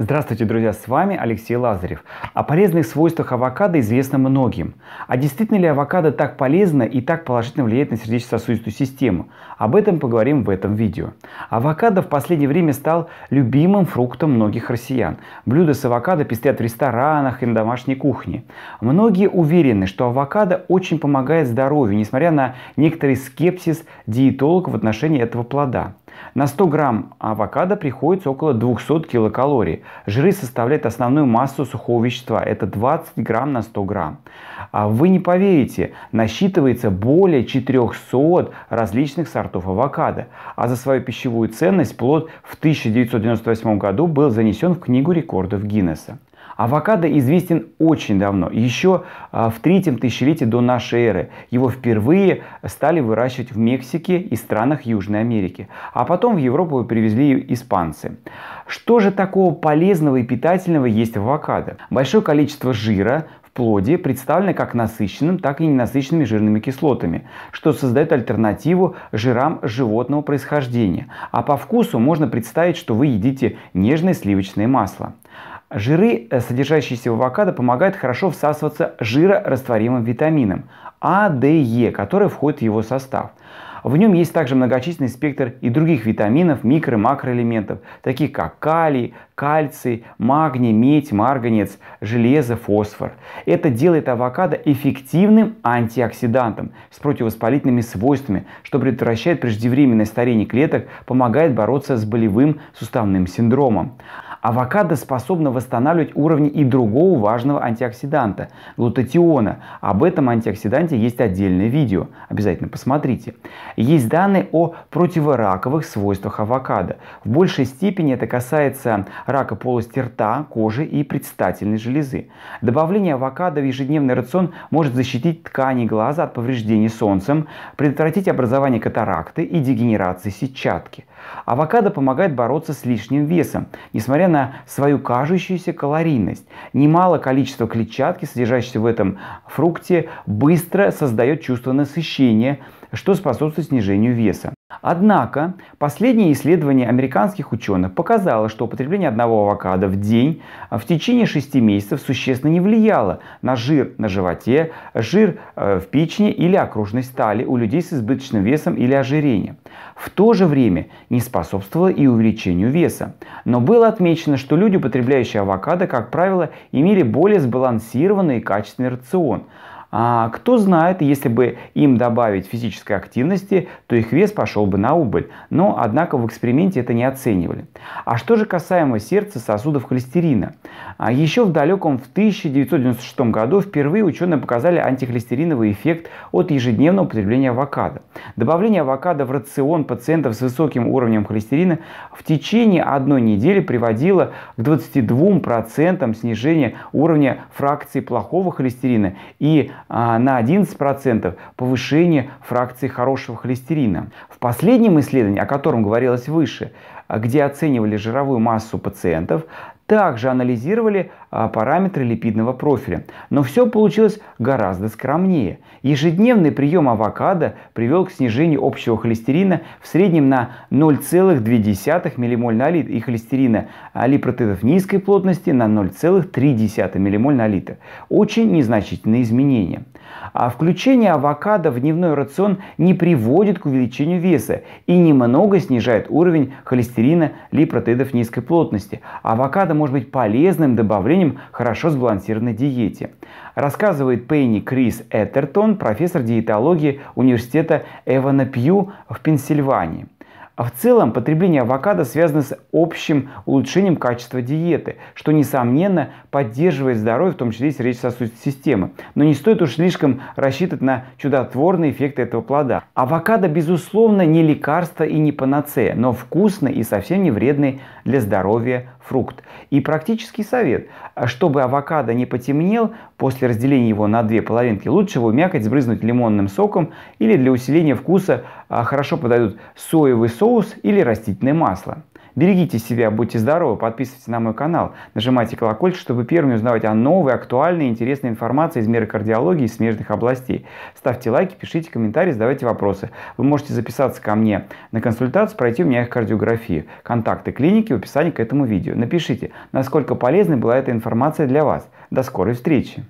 Здравствуйте, друзья, с вами Алексей Лазарев. О полезных свойствах авокадо известно многим. А действительно ли авокадо так полезно и так положительно влияет на сердечно-сосудистую систему? Об этом поговорим в этом видео. Авокадо в последнее время стал любимым фруктом многих россиян. Блюда с авокадо пестрят в ресторанах и на домашней кухне. Многие уверены, что авокадо очень помогает здоровью, несмотря на некоторый скепсис диетологов в отношении этого плода. На 100 грамм авокадо приходится около 200 килокалорий. Жиры составляют основную массу сухого вещества. Это 20 грамм на 100 грамм. А Вы не поверите, насчитывается более 400 различных сортов авокадо. А за свою пищевую ценность плод в 1998 году был занесен в Книгу рекордов Гиннесса. Авокадо известен очень давно, еще а, в третьем тысячелетии до нашей эры. Его впервые стали выращивать в Мексике и странах Южной Америки. А потом в Европу привезли испанцы. Что же такого полезного и питательного есть в авокадо? Большое количество жира, в плоде представлены как насыщенным, так и ненасыщенными жирными кислотами, что создает альтернативу жирам животного происхождения. А по вкусу можно представить, что вы едите нежное сливочное масло. Жиры, э, содержащиеся в авокадо, помогают хорошо всасываться жирорастворимым витаминам А, Д Е, которые входят в его состав. В нем есть также многочисленный спектр и других витаминов, микро- и макроэлементов, таких как калий, кальций, магний, медь, марганец, железо, фосфор. Это делает авокадо эффективным антиоксидантом с противовоспалительными свойствами, что предотвращает преждевременное старение клеток, помогает бороться с болевым суставным синдромом. Авокадо способно восстанавливать уровни и другого важного антиоксиданта – глутатиона. Об этом антиоксиданте есть отдельное видео. Обязательно посмотрите. Есть данные о противораковых свойствах авокадо. В большей степени это касается рака полости рта, кожи и предстательной железы. Добавление авокадо в ежедневный рацион может защитить ткани глаза от повреждений солнцем, предотвратить образование катаракты и дегенерации сетчатки. Авокадо помогает бороться с лишним весом. Несмотря несмотря свою кажущуюся калорийность. Немало количества клетчатки, содержащейся в этом фрукте, быстро создает чувство насыщения, что способствует снижению веса. Однако, последнее исследование американских ученых показало, что употребление одного авокадо в день а, в течение 6 месяцев существенно не влияло на жир на животе, жир э, в печени или окружность талии у людей с избыточным весом или ожирением. В то же время не способствовало и увеличению веса. Но было отмечено, что люди, употребляющие авокадо, как правило, имели более сбалансированный и качественный рацион – а кто знает, если бы им добавить физической активности, то их вес пошел бы на убыль. Но, однако, в эксперименте это не оценивали. А что же касаемо сердца, сосудов, холестерина? А еще в далеком в 1996 году впервые ученые показали антихолестериновый эффект от ежедневного употребления авокадо. Добавление авокадо в рацион пациентов с высоким уровнем холестерина в течение одной недели приводило к 22% снижения уровня фракции плохого холестерина и а, на 11% повышение фракции хорошего холестерина. В последнем исследовании, о котором говорилось выше, а, где оценивали жировую массу пациентов, также анализировали а, параметры липидного профиля. Но все получилось гораздо скромнее. Ежедневный прием авокадо привел к снижению общего холестерина в среднем на 0,2 ммоль на литр и холестерина а, липпротеинов низкой плотности на 0,3 ммоль на литр. Очень незначительные изменения. А включение авокадо в дневной рацион не приводит к увеличению веса и немного снижает уровень холестерина липпротеинов низкой плотности. Авокадо может быть полезным добавлением хорошо сбалансированной диете. Рассказывает Пенни Крис Эттертон, профессор диетологии университета Эвана Пью в Пенсильвании. А в целом потребление авокадо связано с общим улучшением качества диеты, что, несомненно, поддерживает здоровье, в том числе и сердечно-сосудистой системы. Но не стоит уж слишком рассчитывать на чудотворные эффекты этого плода. Авокадо, безусловно, не лекарство и не панацея, но вкусный и совсем не вредный для здоровья фрукт. И практический совет. Чтобы авокадо не потемнел, после разделения его на две половинки, лучше его мякоть сбрызнуть лимонным соком или для усиления вкуса а, хорошо подойдут соевый сок, соус или растительное масло. Берегите себя, будьте здоровы, подписывайтесь на мой канал, нажимайте колокольчик, чтобы первыми узнавать о новой, актуальной и интересной информации из мира кардиологии и смежных областей. Ставьте лайки, пишите комментарии, задавайте вопросы. Вы можете записаться ко мне на консультацию, пройти у меня их кардиографию. Контакты клиники в описании к этому видео. Напишите, насколько полезной была эта информация для вас. До скорой встречи!